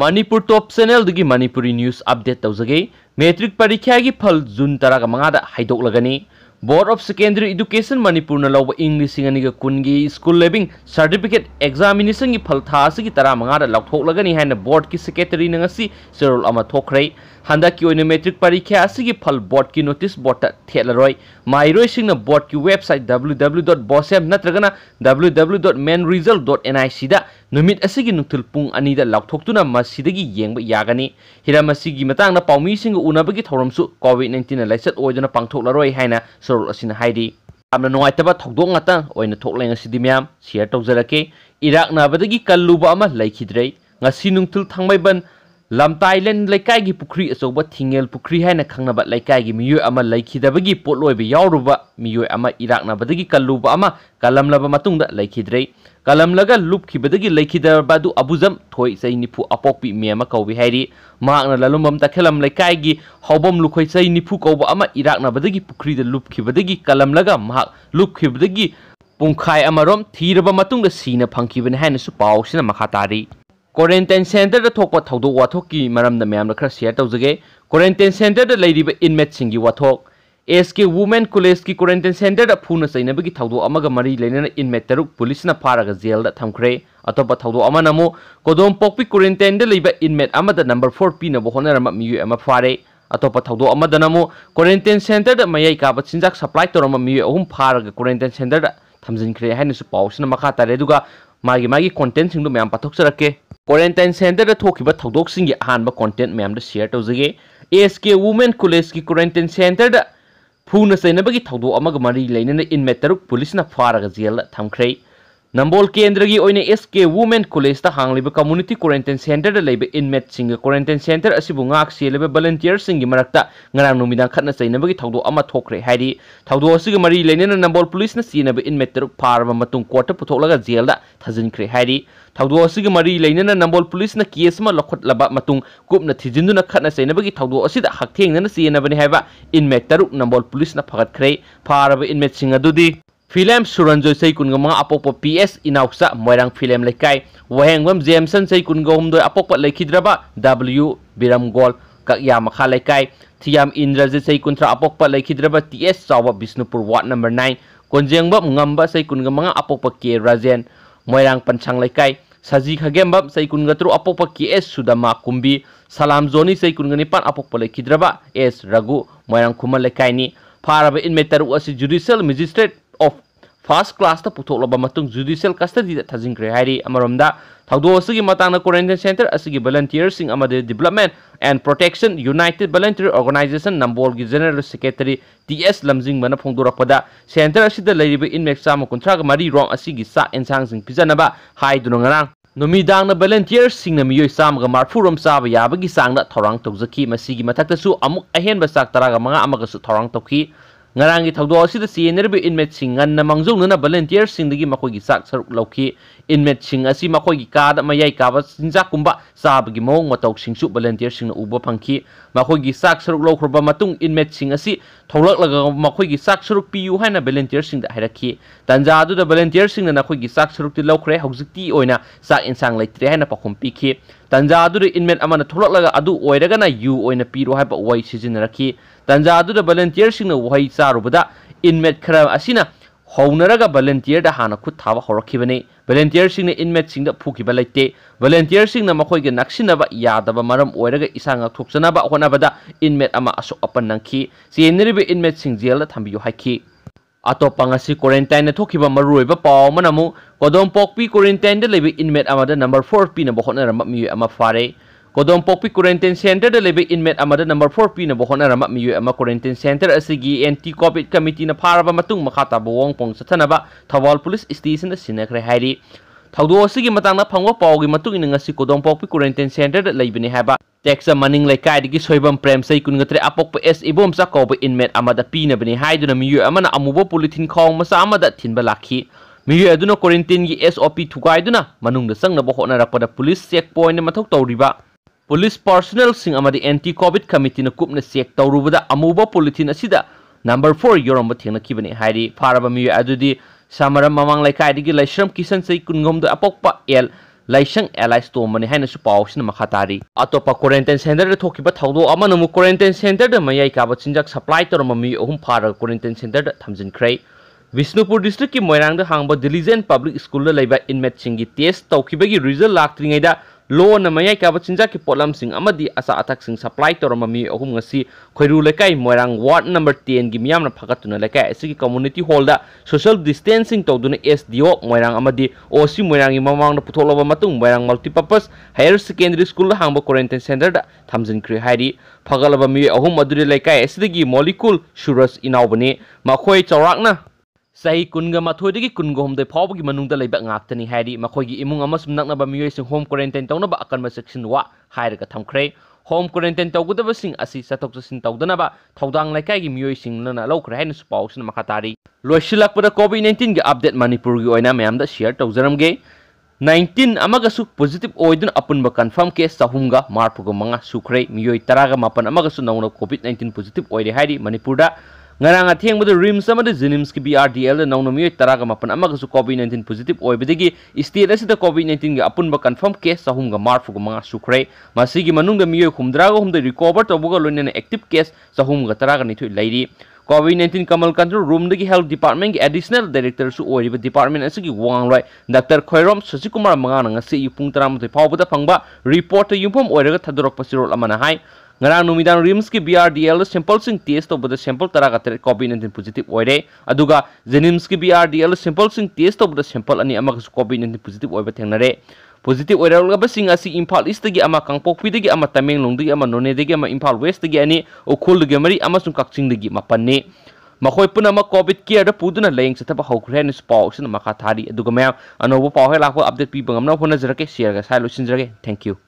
Manipur top channel की Manipuri news update तौजगे matric परीक्षा की फल जून तरह मंगा हाइदोलगनी board of secondary education Manipur लौब इं लिंग कुन की स्कूल लेविंग सर्टिफिकेट एग्जामिनेशन की फल था तरह मंगा है बोर्ड की सेक्रेटरी सेरोल थोखरे हंदा की मेट्रिक परीक्षा की फल बोर्ड की नोटिस बोर्ड थेलरय माइरोय बोर्ड की website W W dot BOSEM नत्रगना W W dot man result dot N I C ꯅꯨꯃꯤꯠ ꯑꯁꯤꯒꯤ ꯅꯨꯡꯊꯤꯜ ꯄꯨꯡ ꯑꯅꯤꯗ ꯂꯥꯎꯊꯣꯛꯇꯨꯅ ꯃꯁꯤꯗꯒꯤ ꯌꯦꯡꯕ ꯌꯥꯒꯅꯤ ꯍꯤꯔꯝ ꯑꯁꯤꯒꯤ ꯃꯇꯥꯡꯗ ꯄꯥꯎꯃꯤꯁꯤꯡꯒ ꯎꯅꯕꯒꯤ ꯊꯧꯔꯝꯁꯨ ꯀꯣꯚꯤꯗ ꯅꯥꯏꯟꯇꯤꯟꯅ ꯂꯥꯏꯆꯠ ꯑꯣꯏꯗꯨꯅ ꯄꯥꯡꯊꯣꯛꯂꯔꯣꯏ ꯍꯥꯏꯅ ꯁꯣꯔꯣꯛ ꯑꯁꯤꯅ ꯍꯥꯏꯔꯤ ꯌꯥꯝꯅ ꯅꯨꯡꯉꯥꯏꯇꯕ ꯊꯧꯗꯣꯛ ꯉꯥꯛꯇ ꯑꯣꯏꯅ ꯊꯣꯛꯂꯦ ꯉꯁꯤꯗꯤ ꯃꯌꯥꯝ ꯁꯤꯌꯔ ꯇꯧꯖꯔꯛꯀꯦ ꯏꯔꯥꯛ ꯅꯥꯕꯗꯒꯤ ꯀꯜꯂꯨꯕ ꯑꯃ ꯂꯩꯈꯤꯗ꯭ꯔꯦ ꯉꯁꯤ ꯅꯨꯡꯊꯤꯜ ꯊꯥꯡꯃꯩꯕꯟ लमताई पुख्री अचोब थीएल पुख्री है खाब लेकिनगी पोलोब इराद कलूब कलम्रे कलम लुबीद अबुजम थो चई निफु अपोपि मेम कौबी है ललुम तखेलम लेकिन हौबम लुख चई निफु कौब इराद पुख्रीद लुबीद कलम लुबीद पुखाई थीरब सीन फंखीबने पासी मखा ꯀ꯭ꯋꯥꯔꯦꯟꯇꯥꯏꯟ ꯁꯦꯟꯇꯔꯗ ꯊꯣꯛꯄ ꯊꯧꯗꯣꯛ मैम ꯃꯔꯝꯗ ꯃꯌꯥꯝꯗ तौजगे ꯁꯤꯌꯔ सेंटर ꯀ꯭ꯋꯥꯔꯦꯟꯇꯥꯏꯟ इनमेट ꯂꯩꯔꯤꯕ ꯏꯟꯃꯦꯠꯁꯤꯡꯒꯤ ꯋꯥꯊꯣꯛ एस के वुमेन कॉलेज की क्वारंटाइन सेंटर फून चैनबी थौद मरी लेने इनमेट तरुक पुलिस फाग जेल थमख्रे अतोप थौदों कोदोम पोपी लेब इनमेट नंबर फोर पीनब होनरम मई फारे अतोप थौदों क्वारंटाइन सेंटर मई काब चिंजा सप्लाई तौर मई अहम फाग क्वारंटाइन सेंटर थमजिनख्रे है पासी मखा तारे मागी मागी कॉन्टेंट मैं पाठ पाथोचरके ꯀ꯭ꯋꯥꯔꯦꯟꯇꯥꯏꯟ ꯁꯦꯟꯇꯔꯗ ꯊꯣꯛꯈꯤꯕ ꯊꯧꯗꯣꯛꯁꯤꯡꯒꯤ ꯑꯍꯥꯟꯕ ꯀꯣꯟꯇꯦꯟ ꯃꯌꯥꯝꯗ ꯁꯤꯌꯔ ꯇꯧꯖꯒꯦ ꯑꯦꯁ ꯀꯦ ꯋꯨꯃꯦꯟ ꯀꯣꯂꯦꯖꯀꯤ ꯀ꯭ꯋꯥꯔꯦꯟꯇꯥꯏꯟ ꯁꯦꯟꯇꯔꯗ ꯐꯨꯅ ꯆꯩꯅꯕꯒꯤ ꯊꯧꯗꯣꯛ ꯑꯃꯒ ꯃꯔꯤ ꯂꯩꯅꯅ ꯏꯟꯃꯦꯠ ꯇꯔꯨꯛ ꯄꯨꯂꯤꯁꯅ ꯐꯥꯔꯒ ꯖꯦꯜꯗ ꯊꯝꯈ꯭ꯔꯦ नंबोल केंद्र की ओने एस के वुमेन कॉलेज हांगली कम्युनिटी क्वारंटाइन सेंटर लेब इनमेट सिंह क्वारंटाइन सेंटर असिबुंगाक सेलेब वॉलंटियर सिंह मरक्त ngara numida khatna chainaba gi thawdo ama thokre hairi thawdo asiga mari lenena nambol police na sinaba inmate taruk pharma matung quarter putholaga jail da thajin kre hairi thawdo asiga mari lenena nambol police na case ma lokhot laba matung kupna thijinduna khatna chainaba gi thawdo asida haktheng na sinaba ni haiba inmate taruk nambol police na phagat kre pharaba inmate singh adudi film सुरंजो से कुनगमा अपोप P S इनाउसा मोरंग film लेकाय Wahengbam Jameson से कुनगोम दो अपोप लेखिद्रब डब्ल्यू बिरमगोल कया मखा लेकाय थियाम इंद्रजित से कुंथ्रा अपोप लेखिद्रब टी एस चाव बिष्णुपुर वार्ड नंबर नाइन कोंजेंगब ngamba sei kungamanga apokpa ke rajen moirang panchang lekai saji khagembab sei kungatru apokpa ke s sudama kumbi salam zoni sei kungani pan apokpa lekhidraba s ragu moirang khuma lekai ni pharaba in meter asi judicial magistrate of first class तो पुथोलब judicial custody थाजिंग्रे हाई अमरमद थौदों quarantine centre असी volunteer development and protection united volunteer organisation Nambol की general secretary T S लमजिंगबन फोंदोरपद सेंटर इनमेक चाम कुंथ्राग मरीरोम चाक इंसांग पीजनब हाईदुना ꯅꯨꯃꯤꯗꯥꯡꯅ ꯚꯦꯂꯦꯟꯇꯤꯌꯔꯁꯤꯡꯅ ꯃꯤꯑꯣꯏ ꯆꯥꯝꯃꯒ ꯃꯔꯐꯨꯔꯣꯝ ꯆꯥꯕ ꯌꯥꯕꯒꯤ ꯆꯥꯡꯗ ꯊꯧꯔꯥꯡ ꯇꯧꯖꯈꯤ ꯃꯁꯤꯒꯤ ꯃꯊꯛꯇꯁꯨ ꯑꯃꯨꯛ ꯑꯍꯦꯟꯕ ꯆꯥꯛ ꯇꯔꯥꯒ ꯃꯉꯥ ꯑꯃꯒꯁꯨ ꯊꯧꯔꯥꯡ ꯇꯧꯈꯤ ngarangi thaudo asida CNRB inmate singan namangjong nana volunteer singdigi makogi sak saruk lawki inmate asi makoi kada mayai kaba sinjak kumba sab gi mong matau singsu volunteer sing uba phangki makoi gi sak saruk lo khurba matung inmate sing asi tholak laga makoi gi sak saruk piu haina volunteer sing da hairaki tanja adu da volunteer sing na nakoi gi sak saruk ti lo khre haujikti oina sak insang laitre haina pakhum pikhi tanja adu re inmate amana tholak laga adu oiraga na yu oina piro haiba wai sijin rakhi tanja adu da volunteer sing na wai sarubada inmate khara asina ꯍꯧꯅꯔꯒ ꯚꯂꯦꯟꯇꯤꯌꯔꯗ ꯍꯥꯟꯅ ꯈꯨꯠ ꯊꯥꯕ ꯍꯧꯔꯛꯈꯤꯕꯅꯤ ꯚꯦꯂꯦꯟꯇꯤꯌꯔꯁꯤꯡꯅ ꯏꯟꯃꯦꯠꯁꯤꯡꯗ ꯐꯨꯈꯤꯕ ꯂꯩꯇꯦ ꯚꯦꯂꯦꯟꯇꯤꯌꯔꯁꯤꯡꯅ ꯃꯈꯣꯏꯒ ꯅꯛꯁꯤꯟꯅꯕ ꯌꯥꯗꯕ ꯃꯔꯝ ꯑꯣꯏꯔꯒ ꯏꯁꯥ ꯉꯥꯛꯊꯣꯛꯆꯅꯕ ꯍꯣꯠꯅꯕꯗ ꯏꯟꯃꯦꯠ ꯑꯃ ꯑꯁꯣꯛ ꯑꯄꯟ ꯅꯪꯈꯤ ꯆꯦꯟꯅꯔꯤꯕ ꯏꯟꯃꯦꯠꯁꯤꯡ ꯖꯦꯜꯗ ꯊꯝꯕꯤꯌꯨ ꯍꯥꯏꯈꯤ ꯑꯇꯣꯞꯄ ꯉꯁꯤ ꯀ꯭ꯋꯥꯔꯦꯟꯇꯥꯏꯟꯗ ꯊꯣꯛꯈꯤꯕ ꯃꯔꯨꯑꯣꯏꯕ ꯄꯥꯎ ꯑꯃꯅ ꯑꯃꯨꯛ ꯀꯣꯗꯣꯝꯄꯣꯛꯄꯤ ꯀ꯭ꯋꯥꯔꯦꯟꯇꯥꯏꯟꯗ ꯂꯩꯕ ꯏꯟꯃꯦꯠ ꯑꯃꯗ ꯅꯝꯕꯔ ꯐꯣꯔ ꯄꯤꯅꯕ ꯍꯣꯠꯅꯔꯝꯕ ꯃꯤꯑꯣꯏ ꯑꯃ ꯐꯥꯔꯦ กดมปกปิดควอเรนตินเซ็นเตอร์เดลิเบอินเมดอามาดะนัมเบอร์4ปีนับุคคนั้นมามีอยู่อามาควอเรนตินเซ็นเตอร์อาศัยกีแอนตี้โควิดคอมมิตี้นะพาราบมาตุงมาขัดตาบวงปงสัตว์นะบะทวารพุลิสสตีสันนะสินะเครฮารีทั้งดูอาศัยกีมาตั้งนะพังว่าปาวกีมาตุงอินงั้นสิกดมปกปิดควอเรนตินเซ็นเตอร์เดลิเบนี่ฮะบะเท็กซ์มันิงไลค์ไอเด็กิสวยบัมเพรมไซคุณก็เตรียมปกปิสอีบอมซักโควิดอินเมทอามาดะปีนะเบนี่ไฮดูนะมีอยู่อามาณ์อามูบะปุลิทินคองมาซามาดะทินบะลักฮีมีอยู่อดุนะควอเรนตินกี SOP ถูกไอดุนะมันุงดซังนะบุคคลนั้นักปะดะปุลิสเช็คพอยน์เนี่ยมาทุกตัวรีบะ पुलिस पर्सनलसिंग एंटी कोविड कमिटी ने कुपने चेक तौरुबदा अमुबा पॉलिथिन असिदा नंबर 4 योरम थेंगनखिबने हाइरि फारबा मियु अदुदि सामरम ममांग लाइकाइदिगि लाइश्रम किशन सै कुनगम एल लाइसंग एलाइस तोमने हाइनसु पाउसिन मखातारि क्वारेंटाइन सेंटर रे थोकिबा क्वारेंटाइन सेंटर द मयाइ काबा चिंजाक सप्लाई तोरम मि ओहुम फार क्वारेंटाइन सेंटर द थमजिन ख्रै विष्णुपुर डिस्ट्रिक्ट की मोयरांग द डिलीजेंट पब्लिक स्कूल इनमेट सिंगी टेस्ट तोकिबा रिजल्ट लाक्त्रिङैदा lo na mayai ka bachinja ki potlam sing amadi asa athak sing supply tor mami ahum ngasi khoiru lekai moirang ward number 10 gi miyam na phagatuna lekai ki community hall da social distancing to dun sdo moirang amadi osi moirang i mamang na putholoba matung moirang purpose higher secondary school hangba quarantine center da thamjin kri hairi phagalaba mi ahum aduri lekai asi gi molecule ma inaubani makhoi सही कुंग मथोद की कुंगोम फाव की मनुद लेबनी इमुंग नक्ब मई home quarantine तौब अकन section वाग थे होम क्वारेंटाइन तौदब चत चीन तौदनब थौदांग लेक की मोयसीख्रे पाव मा तारी लोशलप कोविड नाइन्टीन की अपडेट मनपुर की शेयर तौजरमे नाइन्टीन पोजिटिव होदन अपुब कन्फर्म केस चहुम मारपुग मंगा सूख्रे मई तरह मपन नौना कोविड नाइन्टीन पोजिटिव होरे Manipur ngaranga ngarang atheng bud rims the zinims ki brdl na no mi tara ga mapan amaga su covid 19 positive oi oibidigi state asida covid 19 ga apun ba confirm case sahum ga marfu ga manga sukre masi gi manung ga miyo khumdra ga hum humda recover to tobuga na active case sahum ga tara ga nithu lairi covid 19 kamal control room the health department additional director su oi ba department gi wang rai dr khairam sachi kumar manga na nga se ipung taram the phawbuda phangba report oi yumphom oiraga thadorok pasirol na hai ngara numidang rims ki BRDL sample sing test to bada sample tara kater covid-19 positive oire aduga jenims ki BRDL sample sing test to bada sample ani amak covid-19 positive oiba thengnare positive oiral ga basing asi imphal east gi ama kangpok pi gi ama tameng gi ama none gi ama imphal west gi ani okhol gi mari ama sung kakching gi mapanne मखोय पुनम covid care पुदुन लेंग सथब हौख्रेन स्पाउ सिन मखा थारी अदुगमे अनोबो पाउ हे लाखो अपडेट पि बंगम न फोन जरके शेयर ग साइलो सिन जरके थैंक यू